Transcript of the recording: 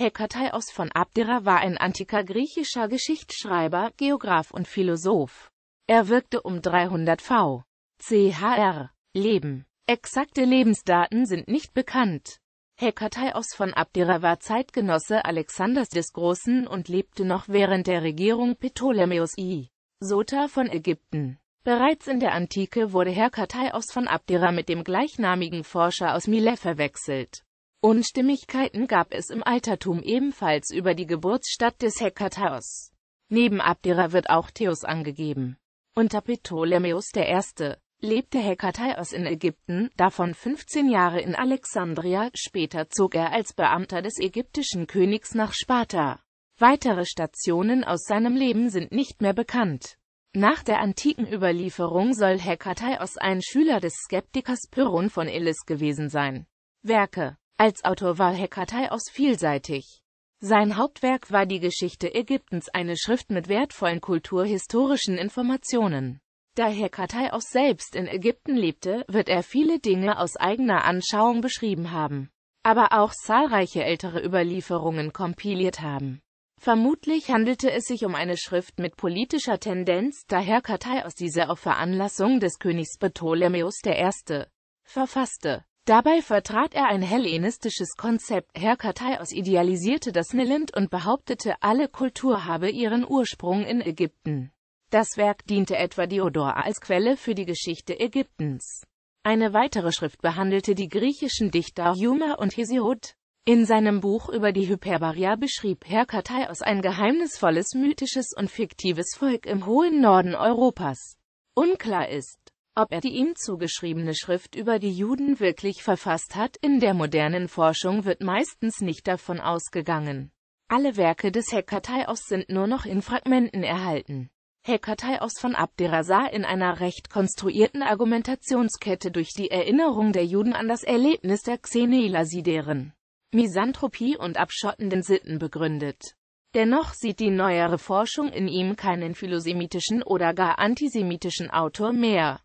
Hekataios von Abdera war ein antiker griechischer Geschichtsschreiber, Geograf und Philosoph. Er wirkte um 300 v. Chr. Leben. Exakte Lebensdaten sind nicht bekannt. Hekataios von Abdera war Zeitgenosse Alexanders des Großen und lebte noch während der Regierung Ptolemäus I. Sota von Ägypten. Bereits in der Antike wurde Hekataios von Abdera mit dem gleichnamigen Forscher aus Milet verwechselt. Unstimmigkeiten gab es im Altertum ebenfalls über die Geburtsstadt des Hekataos. Neben Abdera wird auch Theos angegeben. Unter Ptolemäus I. lebte Hekataios in Ägypten, davon 15 Jahre in Alexandria, später zog er als Beamter des ägyptischen Königs nach Sparta. Weitere Stationen aus seinem Leben sind nicht mehr bekannt. Nach der antiken Überlieferung soll Hekataios ein Schüler des Skeptikers Pyrrhon von Illis gewesen sein. Werke als Autor war Hekatei aus vielseitig. Sein Hauptwerk war die Geschichte Ägyptens, eine Schrift mit wertvollen kulturhistorischen Informationen. Da Hekatei aus selbst in Ägypten lebte, wird er viele Dinge aus eigener Anschauung beschrieben haben, aber auch zahlreiche ältere Überlieferungen kompiliert haben. Vermutlich handelte es sich um eine Schrift mit politischer Tendenz, da Hekatei aus dieser auf Veranlassung des Königs Ptolemäus I. verfasste. Dabei vertrat er ein hellenistisches Konzept, Herr Kataios idealisierte das Niland und behauptete, alle Kultur habe ihren Ursprung in Ägypten. Das Werk diente etwa Diodor als Quelle für die Geschichte Ägyptens. Eine weitere Schrift behandelte die griechischen Dichter Homer und Hesiod. In seinem Buch über die Hyperbaria beschrieb Herr Kataios ein geheimnisvolles mythisches und fiktives Volk im hohen Norden Europas. Unklar ist, ob er die ihm zugeschriebene Schrift über die Juden wirklich verfasst hat, in der modernen Forschung wird meistens nicht davon ausgegangen. Alle Werke des Hekataios sind nur noch in Fragmenten erhalten. Hekataios von Abdera sah in einer recht konstruierten Argumentationskette durch die Erinnerung der Juden an das Erlebnis der Xeneilasideren, Misanthropie und abschottenden Sitten begründet. Dennoch sieht die neuere Forschung in ihm keinen philosemitischen oder gar antisemitischen Autor mehr.